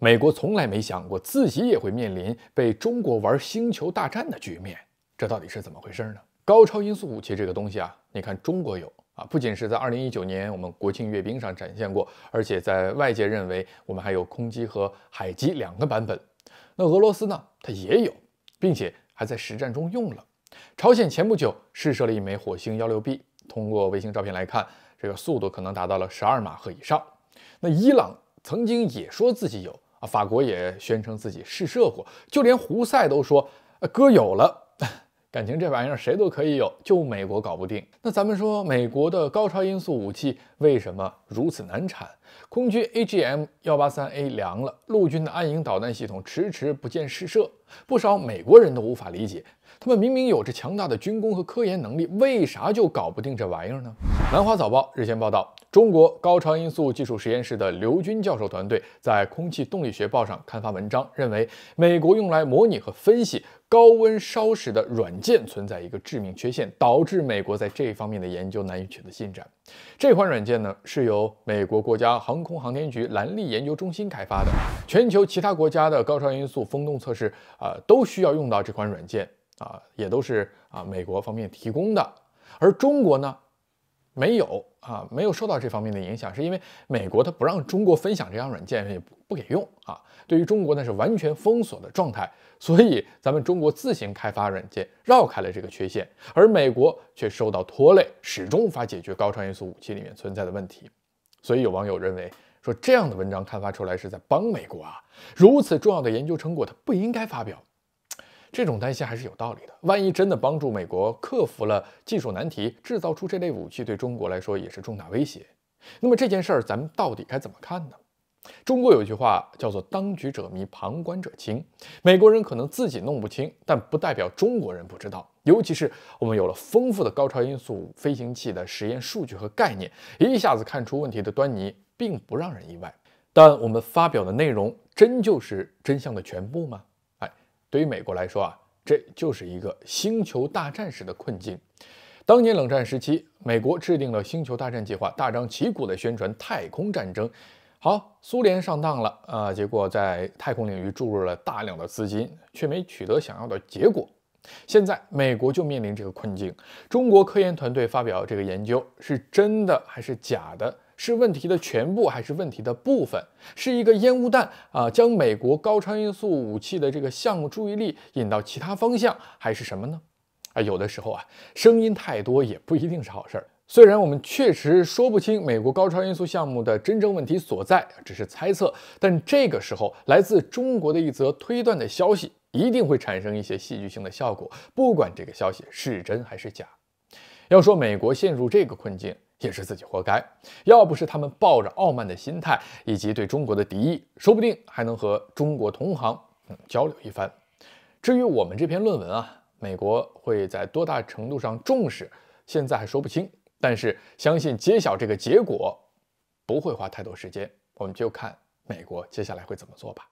美国从来没想过自己也会面临被中国玩星球大战的局面，这到底是怎么回事呢？高超音速武器这个东西啊，你看中国有啊，不仅是在2019年我们国庆阅兵上展现过，而且在外界认为我们还有空基和海基两个版本。那俄罗斯呢，它也有，并且还在实战中用了。朝鲜前不久试射了一枚火星幺六 B，通过卫星照片来看，这个速度可能达到了十二马赫以上。那伊朗曾经也说自己有。啊！法国也宣称自己试射过，就连胡塞都说，哥有了，感情这玩意儿谁都可以有，就美国搞不定。那咱们说，美国的高超音速武器为什么如此难产？空军 AGM 幺八三 A 凉了，陆军的暗影导弹系统迟迟不见试射，不少美国人都无法理解，他们明明有着强大的军工和科研能力，为啥就搞不定这玩意儿呢？《南华早报》日前报道，中国高超音速技术实验室的刘军教授团队在《空气动力学报》上刊发文章，认为美国用来模拟和分析高温烧蚀的软件存在一个致命缺陷，导致美国在这一方面的研究难以取得进展。这款软件呢是由美国国家航空航天局兰利研究中心开发的，全球其他国家的高超音速风洞测试啊都需要用到这款软件啊，也都是啊美国方面提供的，而中国呢？没有啊，没有受到这方面的影响，是因为美国它不让中国分享这张软件，也不不给用啊。对于中国那是完全封锁的状态，所以咱们中国自行开发软件，绕开了这个缺陷，而美国却受到拖累，始终无法解决高超音速武器里面存在的问题。所以有网友认为说，这样的文章刊发出来是在帮美国啊，如此重要的研究成果，它不应该发表。这种担心还是有道理的。万一真的帮助美国克服了技术难题，制造出这类武器，对中国来说也是重大威胁。那么这件事儿，咱们到底该怎么看呢？中国有句话叫做“当局者迷，旁观者清”。美国人可能自己弄不清，但不代表中国人不知道。尤其是我们有了丰富的高超音速飞行器的实验数据和概念，一下子看出问题的端倪，并不让人意外。但我们发表的内容，真就是真相的全部吗？对于美国来说啊，这就是一个星球大战时的困境。当年冷战时期，美国制定了星球大战计划，大张旗鼓地宣传太空战争。好，苏联上当了啊，结果在太空领域注入了大量的资金，却没取得想要的结果。现在美国就面临这个困境。中国科研团队发表这个研究是真的还是假的？是问题的全部还是问题的部分？是一个烟雾弹啊，将美国高超音速武器的这个项目注意力引到其他方向，还是什么呢？啊，有的时候啊，声音太多也不一定是好事儿。虽然我们确实说不清美国高超音速项目的真正问题所在，只是猜测，但这个时候来自中国的一则推断的消息，一定会产生一些戏剧性的效果，不管这个消息是真还是假。要说美国陷入这个困境。也是自己活该。要不是他们抱着傲慢的心态以及对中国的敌意，说不定还能和中国同行嗯交流一番。至于我们这篇论文啊，美国会在多大程度上重视，现在还说不清。但是相信揭晓这个结果不会花太多时间，我们就看美国接下来会怎么做吧。